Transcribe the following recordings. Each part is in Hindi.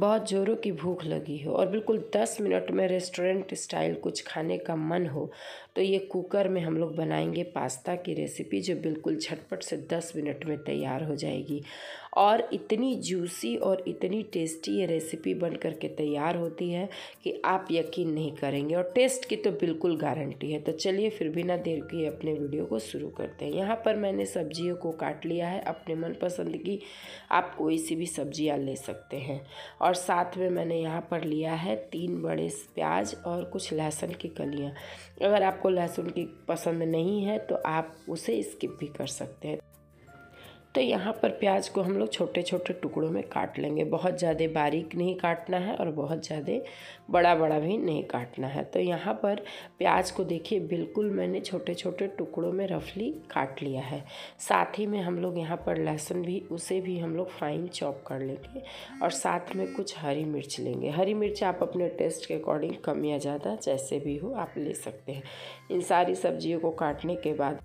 बहुत ज़ोरों की भूख लगी हो और बिल्कुल दस मिनट में रेस्टोरेंट स्टाइल कुछ खाने का मन हो तो ये कुकर में हम लोग बनाएंगे पास्ता की रेसिपी जो बिल्कुल झटपट से दस मिनट में तैयार हो जाएगी और इतनी जूसी और इतनी टेस्टी ये रेसिपी बन करके तैयार होती है कि आप यकीन नहीं करेंगे और टेस्ट की तो बिल्कुल गारंटी है तो चलिए फिर भी ना देर के अपने वीडियो को शुरू करते हैं यहाँ पर मैंने सब्जियों को काट लिया है अपने मनपसंद की आप कोई सी भी सब्जियाँ ले सकते हैं और साथ में मैंने यहाँ पर लिया है तीन बड़े प्याज और कुछ लहसुन की कलियाँ अगर आपको लहसुन की पसंद नहीं है तो आप उसे स्किप भी कर सकते हैं तो यहाँ पर प्याज को हम लोग छोटे छोटे टुकड़ों में काट लेंगे बहुत ज़्यादा बारीक नहीं काटना है और बहुत ज़्यादा बड़ा बड़ा भी नहीं काटना है तो यहाँ पर प्याज को देखिए बिल्कुल मैंने छोटे छोटे टुकड़ों में रफली काट लिया है साथ ही में हम लोग यहाँ पर लहसुन भी उसे भी हम लोग फाइन चॉप कर लेंगे और साथ में कुछ हरी मिर्च लेंगे हरी मिर्च आप अपने टेस्ट के अकॉर्डिंग कम या ज़्यादा जैसे भी हो आप ले सकते हैं इन सारी सब्जियों को काटने के बाद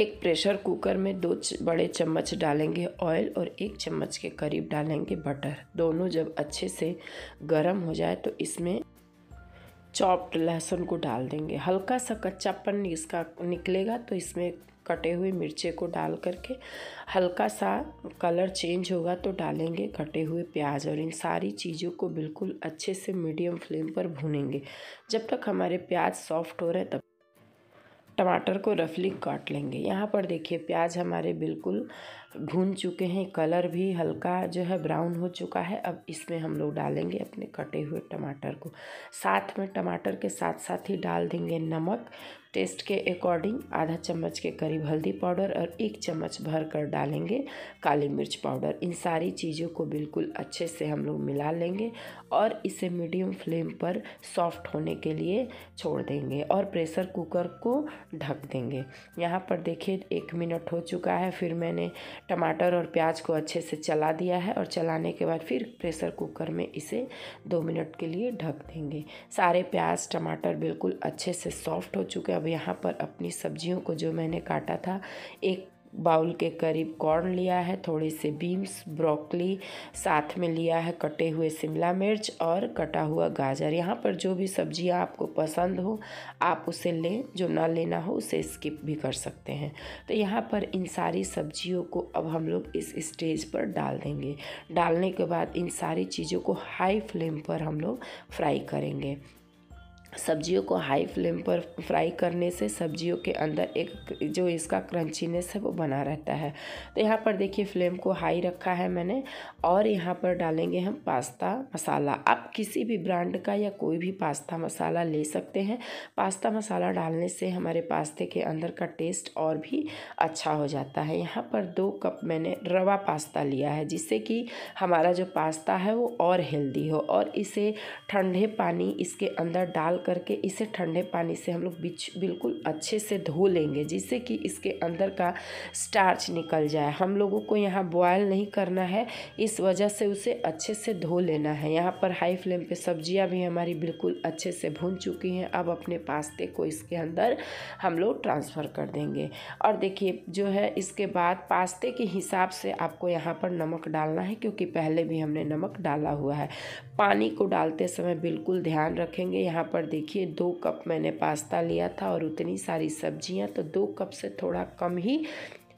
एक प्रेशर कुकर में दो बड़े चम्मच डालेंगे ऑयल और एक चम्मच के करीब डालेंगे बटर दोनों जब अच्छे से गर्म हो जाए तो इसमें चॉप्ड लहसुन को डाल देंगे हल्का सा कच्चापन इसका निकलेगा तो इसमें कटे हुए मिर्चे को डाल करके हल्का सा कलर चेंज होगा तो डालेंगे कटे हुए प्याज और इन सारी चीज़ों को बिल्कुल अच्छे से मीडियम फ्लेम पर भूनेंगे जब तक हमारे प्याज सॉफ्ट हो रहे तब टमाटर को रफली काट लेंगे यहाँ पर देखिए प्याज हमारे बिल्कुल भून चुके हैं कलर भी हल्का जो है ब्राउन हो चुका है अब इसमें हम लोग डालेंगे अपने कटे हुए टमाटर को साथ में टमाटर के साथ साथ ही डाल देंगे नमक टेस्ट के अकॉर्डिंग आधा चम्मच के करीब हल्दी पाउडर और एक चम्मच भर कर डालेंगे काली मिर्च पाउडर इन सारी चीज़ों को बिल्कुल अच्छे से हम लोग मिला लेंगे और इसे मीडियम फ्लेम पर सॉफ्ट होने के लिए छोड़ देंगे और प्रेशर कुकर को ढक देंगे यहाँ पर देखिए एक मिनट हो चुका है फिर मैंने टमाटर और प्याज को अच्छे से चला दिया है और चलाने के बाद फिर प्रेशर कुकर में इसे दो मिनट के लिए ढक देंगे सारे प्याज टमाटर बिल्कुल अच्छे से सॉफ्ट हो चुके हैं अब यहाँ पर अपनी सब्जियों को जो मैंने काटा था एक बाउल के करीब कॉर्न लिया है थोड़े से बीन्स ब्रोकली साथ में लिया है कटे हुए शिमला मिर्च और कटा हुआ गाजर यहाँ पर जो भी सब्जियाँ आपको पसंद हो आप उसे लें जो ना लेना हो उसे स्किप भी कर सकते हैं तो यहाँ पर इन सारी सब्जियों को अब हम लोग इस स्टेज पर डाल देंगे डालने के बाद इन सारी चीज़ों को हाई फ्लेम पर हम लोग फ्राई करेंगे सब्जियों को हाई फ्लेम पर फ्राई करने से सब्जियों के अंदर एक जो इसका क्रंचीनेस है वो बना रहता है तो यहाँ पर देखिए फ्लेम को हाई रखा है मैंने और यहाँ पर डालेंगे हम पास्ता मसाला आप किसी भी ब्रांड का या कोई भी पास्ता मसाला ले सकते हैं पास्ता मसाला डालने से हमारे पास्ते के अंदर का टेस्ट और भी अच्छा हो जाता है यहाँ पर दो कप मैंने रवा पास्ता लिया है जिससे कि हमारा जो पास्ता है वो और हेल्दी हो और इसे ठंडे पानी इसके अंदर डाल करके इसे ठंडे पानी से हम लोग बिच बिल्कुल अच्छे से धो लेंगे जिससे कि इसके अंदर का स्टार्च निकल जाए हम लोगों को यहाँ बॉयल नहीं करना है इस वजह से उसे अच्छे से धो लेना है यहाँ पर हाई फ्लेम पे सब्जियाँ भी हमारी बिल्कुल अच्छे से भून चुकी हैं अब अपने पास्ते को इसके अंदर हम लोग ट्रांसफ़र कर देंगे और देखिए जो है इसके बाद पास्ते के हिसाब से आपको यहाँ पर नमक डालना है क्योंकि पहले भी हमने नमक डाला हुआ है पानी को डालते समय बिल्कुल ध्यान रखेंगे यहाँ पर देखिए दो कप मैंने पास्ता लिया था और उतनी सारी सब्जियां तो दो कप से थोड़ा कम ही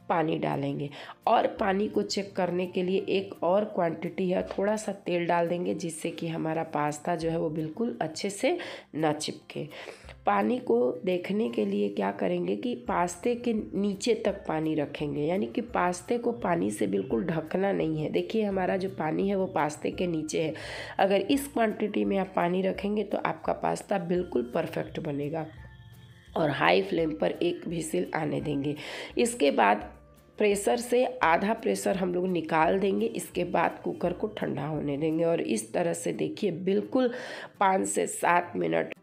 पानी डालेंगे और पानी को चेक करने के लिए एक और क्वांटिटी है थोड़ा सा तेल डाल देंगे जिससे कि हमारा पास्ता जो है वो बिल्कुल अच्छे से ना चिपके पानी को देखने के लिए क्या करेंगे कि पास्ते के नीचे तक पानी रखेंगे यानी कि पास्ते को पानी से बिल्कुल ढकना नहीं है देखिए हमारा जो पानी है वो पास्ते के नीचे है अगर इस क्वांटिटी में आप पानी रखेंगे तो आपका पास्ता बिल्कुल परफेक्ट बनेगा और हाई फ्लेम पर एक भी सिल आने देंगे इसके बाद प्रेशर से आधा प्रेशर हम लोग निकाल देंगे इसके बाद कुकर को ठंडा होने देंगे और इस तरह से देखिए बिल्कुल पाँच से सात मिनट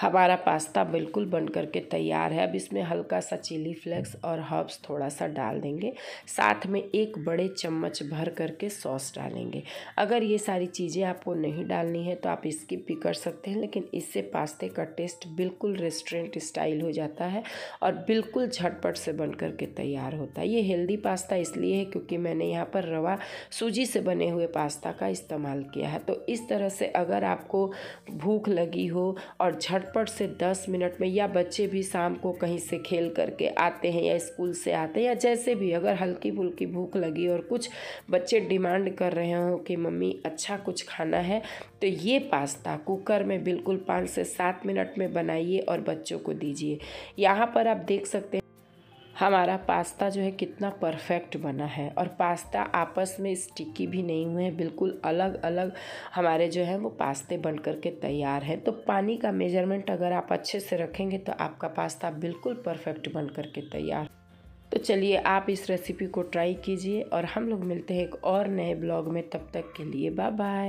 हमारा पास्ता बिल्कुल बन करके तैयार है अब इसमें हल्का सा चिली फ्लेक्स और हर्ब्स थोड़ा सा डाल देंगे साथ में एक बड़े चम्मच भर करके सॉस डालेंगे अगर ये सारी चीज़ें आपको नहीं डालनी है तो आप स्किप भी कर सकते हैं लेकिन इससे पास्ते का टेस्ट बिल्कुल रेस्टोरेंट स्टाइल हो जाता है और बिल्कुल झटपट से बन करके तैयार होता है ये हेल्दी पास्ता इसलिए है क्योंकि मैंने यहाँ पर रवा सूजी से बने हुए पास्ता का इस्तेमाल किया है तो इस तरह से अगर आपको भूख लगी हो और झट झटपट से दस मिनट में या बच्चे भी शाम को कहीं से खेल करके आते हैं या स्कूल से आते हैं या जैसे भी अगर हल्की फुल्की भूख लगी और कुछ बच्चे डिमांड कर रहे हों कि मम्मी अच्छा कुछ खाना है तो ये पास्ता कुकर में बिल्कुल पाँच से सात मिनट में बनाइए और बच्चों को दीजिए यहाँ पर आप देख सकते हैं हमारा पास्ता जो है कितना परफेक्ट बना है और पास्ता आपस में स्टिकी भी नहीं हुए हैं बिल्कुल अलग अलग हमारे जो है वो पास्ते बन कर के तैयार हैं तो पानी का मेजरमेंट अगर आप अच्छे से रखेंगे तो आपका पास्ता बिल्कुल परफेक्ट बन कर के तैयार तो चलिए आप इस रेसिपी को ट्राई कीजिए और हम लोग मिलते हैं एक और नए ब्लॉग में तब तक के लिए बाय बाय